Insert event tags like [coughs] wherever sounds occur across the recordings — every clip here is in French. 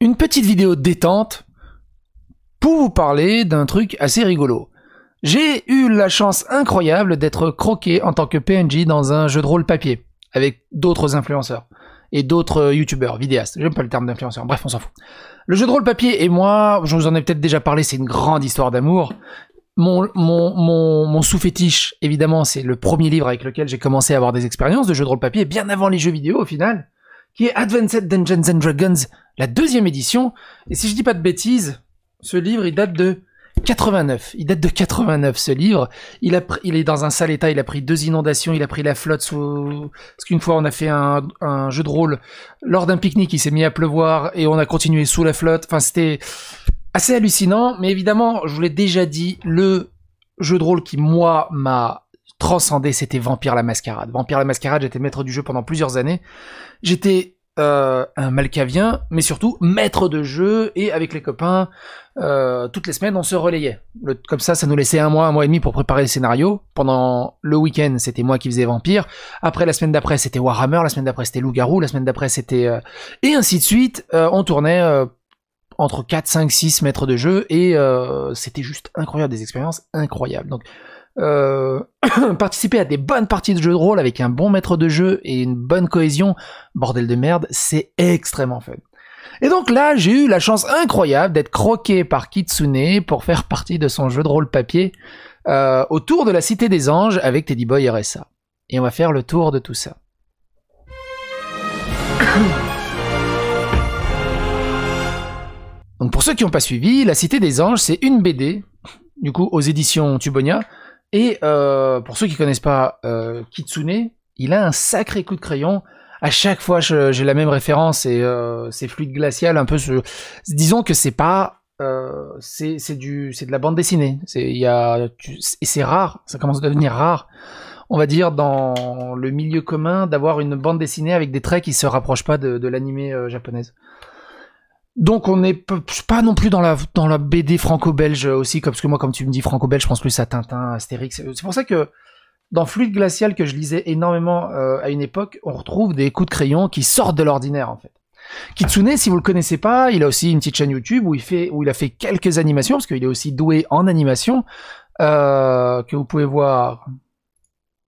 une petite vidéo détente pour vous parler d'un truc assez rigolo. J'ai eu la chance incroyable d'être croqué en tant que PNJ dans un jeu de rôle papier avec d'autres influenceurs et d'autres euh, youtubeurs, vidéastes. J'aime pas le terme d'influenceur, bref, on s'en fout. Le jeu de rôle papier et moi, je vous en ai peut-être déjà parlé, c'est une grande histoire d'amour. Mon, mon, mon sous-fétiche, évidemment, c'est le premier livre avec lequel j'ai commencé à avoir des expériences de jeu de rôle papier, bien avant les jeux vidéo au final qui est Advanced Dungeons and Dragons, la deuxième édition. Et si je dis pas de bêtises, ce livre, il date de 89. Il date de 89, ce livre. Il, a il est dans un sale état. Il a pris deux inondations. Il a pris la flotte sous... Parce qu'une fois, on a fait un, un jeu de rôle lors d'un pique-nique. Il s'est mis à pleuvoir et on a continué sous la flotte. Enfin, c'était assez hallucinant. Mais évidemment, je vous l'ai déjà dit, le jeu de rôle qui, moi, m'a transcendait, c'était Vampire la Mascarade. Vampire la Mascarade, j'étais maître du jeu pendant plusieurs années. J'étais euh, un Malcavien, mais surtout maître de jeu, et avec les copains, euh, toutes les semaines, on se relayait. comme ça, ça nous laissait un mois, un mois et demi pour préparer le scénario. Pendant le week-end, c'était moi qui faisais Vampire. Après, la semaine d'après, c'était Warhammer. La semaine d'après, c'était Loup-Garou. La semaine d'après, c'était... Euh, et ainsi de suite, on tournait entre 4, 5, 6 maîtres de jeu, et c'était juste incroyable, des expériences incroyables. Donc, euh, [coughs] participer à des bonnes parties de jeu de rôle avec un bon maître de jeu et une bonne cohésion, bordel de merde, c'est extrêmement fun. Et donc là, j'ai eu la chance incroyable d'être croqué par Kitsune pour faire partie de son jeu de rôle papier euh, autour de la Cité des Anges avec Teddy Boy RSA. Et on va faire le tour de tout ça. [coughs] Donc pour ceux qui n'ont pas suivi, La Cité des Anges, c'est une BD, du coup aux éditions Tubonia, et euh, pour ceux qui connaissent pas euh, Kitsune, il a un sacré coup de crayon. À chaque fois, j'ai la même référence et euh, c'est fluide glacial, un peu. Disons que c'est pas, euh, c'est du, c'est de la bande dessinée. C'est, il et c'est rare. Ça commence à devenir rare, on va dire, dans le milieu commun, d'avoir une bande dessinée avec des traits qui se rapprochent pas de, de l'animé japonaise. Donc on n'est pas non plus dans la dans la BD franco-belge aussi, comme, parce que moi, comme tu me dis franco-belge, je pense plus à Tintin, Astérix. C'est pour ça que dans Fluide glacial que je lisais énormément euh, à une époque, on retrouve des coups de crayon qui sortent de l'ordinaire en fait. Kitsune, si vous le connaissez pas, il a aussi une petite chaîne YouTube où il fait où il a fait quelques animations parce qu'il est aussi doué en animation euh, que vous pouvez voir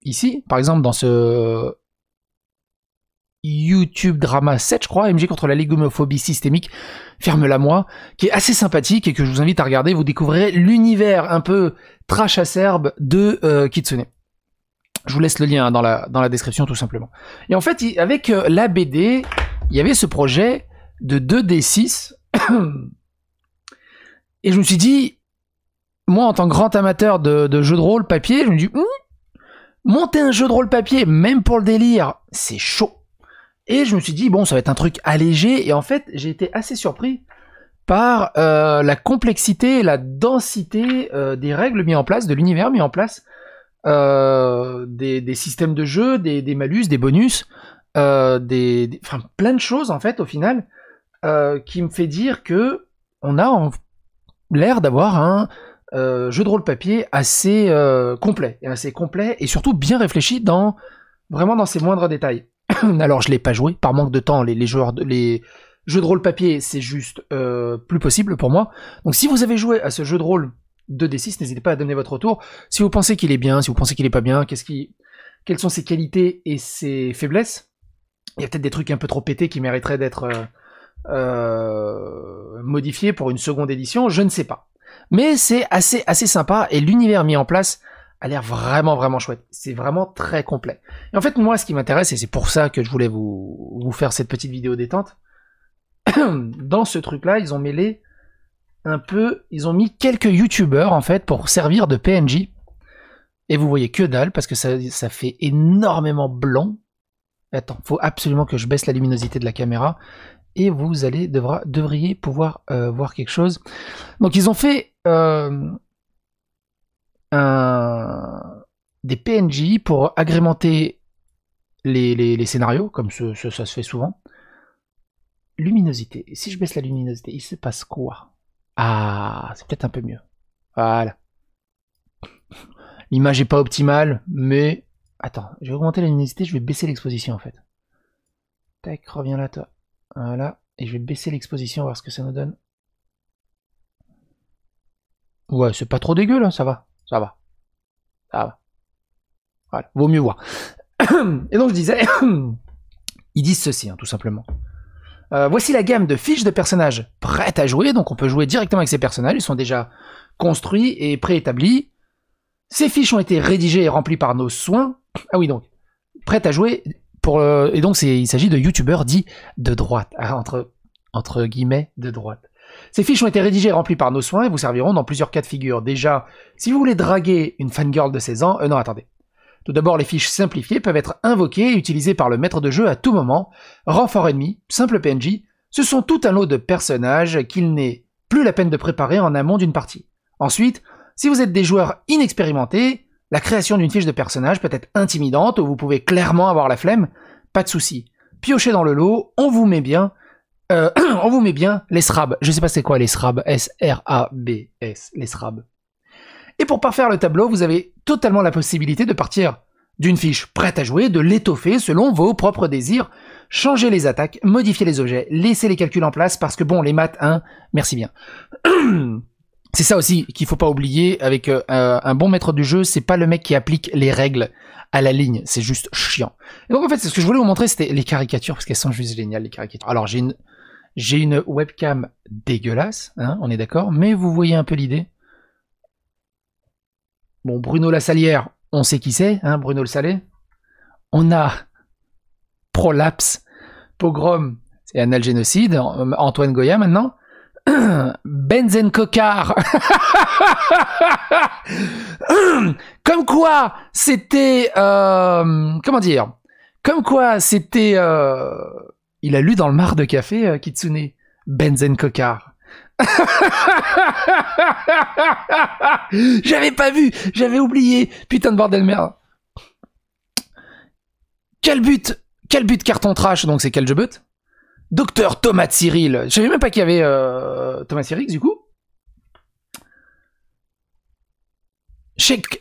ici, par exemple dans ce YouTube Drama 7, je crois, MG contre la légumophobie systémique, ferme-la moi, qui est assez sympathique et que je vous invite à regarder. Vous découvrirez l'univers un peu trash acerbe de euh, Kitsune. Je vous laisse le lien hein, dans la, dans la description tout simplement. Et en fait, avec euh, la BD, il y avait ce projet de 2D6. [coughs] et je me suis dit, moi en tant que grand amateur de, de jeux de rôle papier, je me dis, hum, monter un jeu de rôle papier, même pour le délire, c'est chaud. Et je me suis dit, bon, ça va être un truc allégé. Et en fait, j'ai été assez surpris par euh, la complexité la densité euh, des règles mises en place, de l'univers mis en place, euh, des, systèmes de jeu, des, malus, des bonus, des, enfin, plein de choses en fait au final, qui me fait dire que on a l'air d'avoir un jeu de rôle papier assez complet, et assez complet et surtout bien réfléchi dans vraiment dans ses moindres détails. [clears throat] Alors je l'ai pas joué, par manque de temps, les, joueurs les jeux de rôle papier, c'est juste euh, plus possible pour moi. Donc si vous avez joué à ce jeu de rôle 2D6, n'hésitez pas à donner votre retour. Si vous pensez qu'il est bien, si vous pensez qu'il est pas bien, qu'est-ce qui. Quelles sont ses qualités et ses faiblesses Il y a peut-être des trucs un peu trop pétés qui mériteraient d'être euh, euh modifiés pour une seconde édition, je ne sais pas. Mais c'est assez, assez sympa et l'univers mis en place a l'air vraiment vraiment chouette. C'est vraiment très complet. Et en fait, moi, ce qui m'intéresse, et c'est pour ça que je voulais vous, faire cette petite vidéo détente, [clears throat] dans ce truc-là, ils ont mêlé un peu, ils ont mis quelques youtubeurs en fait pour servir de PNJ. Et vous voyez que dalle parce que ça, fait énormément blanc. Attends, faut absolument que je baisse la luminosité de la caméra et vous allez devra, devriez pouvoir euh, voir quelque chose. Donc ils ont fait euh, des PNJ pour agrémenter les, scénarios, comme ça se fait souvent. Luminosité. si je baisse la luminosité, il se passe quoi Ah, c'est peut-être un peu mieux. Voilà. L'image est pas optimale, mais... Attends, je vais augmenter la luminosité, je vais baisser l'exposition en fait. Tac, reviens là toi. Voilà. Et je vais baisser l'exposition, voir ce que ça nous donne. Ouais, c'est pas trop dégueu là, ça va ça va. Ça va. Voilà, vaut mieux voir. [coughs] Et donc je disais, [coughs] ils disent ceci, hein, tout simplement. Euh, voici la gamme de fiches de personnages prêtes à jouer, donc on peut jouer directement avec ces personnages, ils sont déjà construits et préétablis. Ces fiches ont été rédigées et remplies par nos soins. [coughs] Ah oui, donc, prêtes à jouer, pour, euh, et donc il s'agit de youtubeurs dits de droite, hein, entre guillemets, de droite. Ces fiches ont été rédigées et remplies par nos soins et vous serviront dans plusieurs cas de figure. Déjà, si vous voulez draguer une fangirl de 16 ans, euh, non, attendez. Tout d'abord, les fiches simplifiées peuvent être invoquées et utilisées par le maître de jeu à tout moment. Renfort ennemi, simple PNJ, ce sont tout un lot de personnages qu'il n'est plus la peine de préparer en amont d'une partie. Ensuite, si vous êtes des joueurs inexpérimentés, la création d'une fiche de personnage peut être intimidante ou vous pouvez clairement avoir la flemme, pas de souci. Piochez dans le lot, on vous met bien, euh, [clears throat] on vous met bien les SRAB. Je sais pas c'est quoi les SRAB. S-R-A-B-S. Les SRAB. Et pour parfaire le tableau, vous avez totalement la possibilité de partir d'une fiche prête à jouer, de l'étoffer selon vos propres désirs, changer les attaques, modifier les objets, laisser les calculs en place parce que bon, les maths, hein, merci bien. [clears throat] C'est ça aussi qu'il faut pas oublier avec euh, euh, un bon maître du jeu, c'est pas le mec qui applique les règles à la ligne, c'est juste chiant. Et donc en fait, c'est ce que je voulais vous montrer, c'était les caricatures parce qu'elles sont juste géniales les caricatures. Alors j'ai une j'ai une webcam dégueulasse, hein, on est d'accord, mais vous voyez un peu l'idée. Bon, Bruno Lassalière, on sait qui c'est, hein, Bruno le Salé. On a Prolapse, Pogrom, c'est un génocide, Antoine Goya maintenant. [clears throat] Benzen Cocard. [clears throat] Comme quoi, c'était... Euh, comment dire Comme quoi, c'était... Euh, il a lu dans le mar de café euh, Kitsune Benzen Cocard. [laughs] j'avais pas vu, j'avais oublié. Putain de bordel merde. Quel but, quel but carton trash donc c'est quel jeu but Docteur Thomas Cyril. Je savais même pas qu'il y avait euh, Thomas Cyril du coup.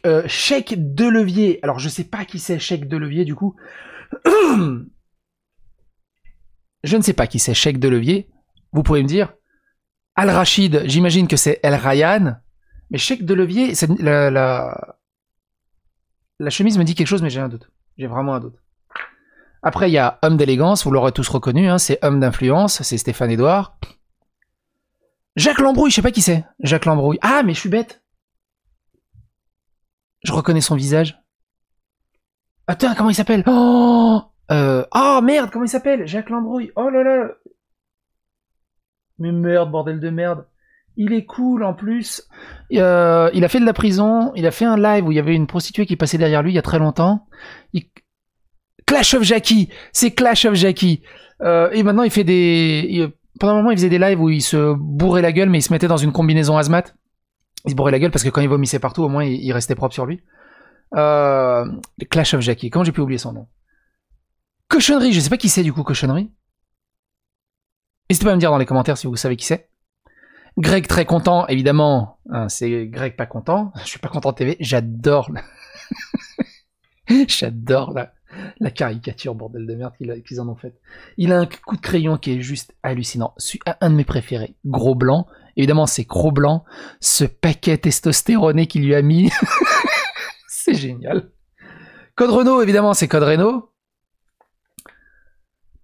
Euh, chèque, de levier. Alors je sais pas qui c'est chèque de levier du coup. [clears throat] je ne sais pas qui c'est, Sheikh de Levier, vous pouvez me dire, Al-Rachid, j'imagine que c'est El Ryan, mais Sheikh de Levier, c'est la, chemise me dit quelque chose, mais j'ai un doute. J'ai vraiment un doute. Après, il y a Homme d'élégance, vous l'aurez tous reconnu, hein, c'est Homme d'influence, c'est Stéphane Edouard. Jacques Lambrouille, je sais pas qui c'est. Jacques Lambrouille. Ah, mais je suis bête. Je reconnais son visage. Attends, comment il s'appelle Oh euh... Oh merde, comment il s'appelle Jacques Lambrouille. Oh là là. Mais merde, bordel de merde. Il est cool en plus. Euh, il a fait de la prison. Il a fait un live où il y avait une prostituée qui passait derrière lui il y a très longtemps. Clash of Jackie. C'est Clash of Jackie. Euh, et maintenant il fait des. Pendant un moment il faisait des lives où il se bourrait la gueule mais il se mettait dans une combinaison hazmat. Il se bourrait la gueule parce que quand il vomissait partout au moins il, restait propre sur lui. Euh... Clash of Jackie. Comment j'ai pu oublier son nom Cochonnerie, je sais pas qui c'est du coup, cochonnerie. N'hésitez pas à me dire dans les commentaires si vous savez qui c'est. Greg très content, évidemment. Hein, c'est Greg pas content. [laughs] Je suis pas content TV. J'adore. [laughs] J'adore la... caricature, bordel de merde, qu'ils en ont fait. Il a un coup de crayon qui est juste hallucinant. Un de mes préférés. Gros blanc. Évidemment, c'est gros blanc. Ce paquet testostéroné qu'il lui a mis. [laughs] c'est génial. Code Renault, évidemment, c'est Code Renault.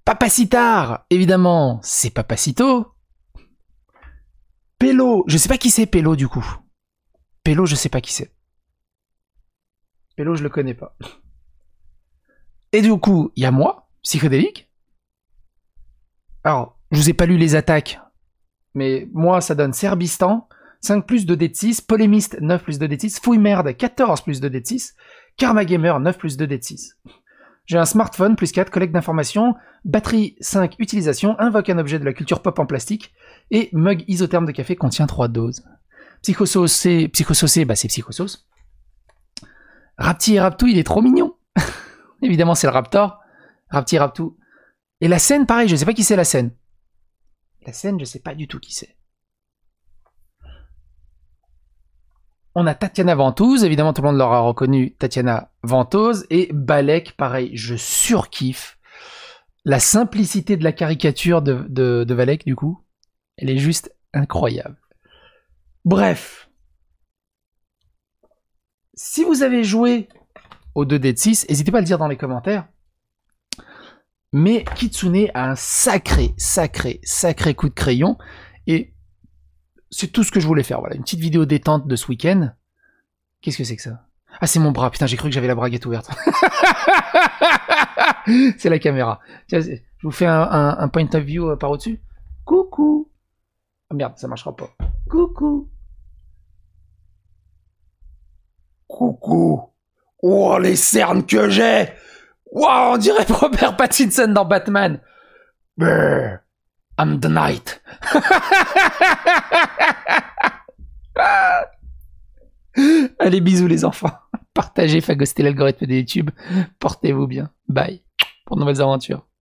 Papacitar, évidemment, c'est Papacito. Pélo, je sais pas qui c'est Pélo du coup. Pélo, je sais pas qui c'est. Pélo, je le connais pas. Et du coup, il y a moi, psychodélique. Alors, je vous ai pas lu les attaques, mais moi, ça donne Serbistan, 5 plus 2 d 6, Polémiste, 9 plus 2 d 6, Fouille Merde, 14 plus 2 d 6, Karma Gamer, 9 plus 2 d 6. J'ai un smartphone plus 4 collecte d'informations, batterie 5 utilisation, invoque un objet de la culture pop en plastique, et mug isotherme de café contient 3 doses. Psychosauce, c'est Psychosauce, bah c'est Psychosauce. Rapti et Raptou, il est trop mignon. [laughs] Évidemment, c'est le Raptor. Rapti et Raptou. Et la scène, pareil, je sais pas qui c'est la scène. La scène, je sais pas du tout qui c'est. On a Tatiana Ventouse, évidemment tout le monde l'aura reconnu, Tatiana Ventouse, et Balek, pareil, je surkiffe la simplicité de la caricature de, de, Balek, du coup, elle est juste incroyable. Bref, si vous avez joué au 2D de 6, n'hésitez pas à le dire dans les commentaires. Mais Kitsune a un sacré, sacré, sacré coup de crayon. Et c'est tout ce que je voulais faire. Voilà, une petite vidéo détente de ce week-end. Qu'est-ce que c'est que ça Ah, c'est mon bras. Putain, j'ai cru que j'avais la braguette ouverte. [laughs] c'est la caméra. je vous fais un, point of view euh, par au-dessus. Coucou. Ah merde, ça marchera pas. Coucou. Coucou. Oh, les cernes que j'ai Oh, on dirait [laughs] Robert Pattinson dans Batman. I'm the night. [laughs] Allez, bisous les enfants. Partagez, fagostez l'algorithme de YouTube. Portez-vous bien. Bye. Pour de nouvelles aventures.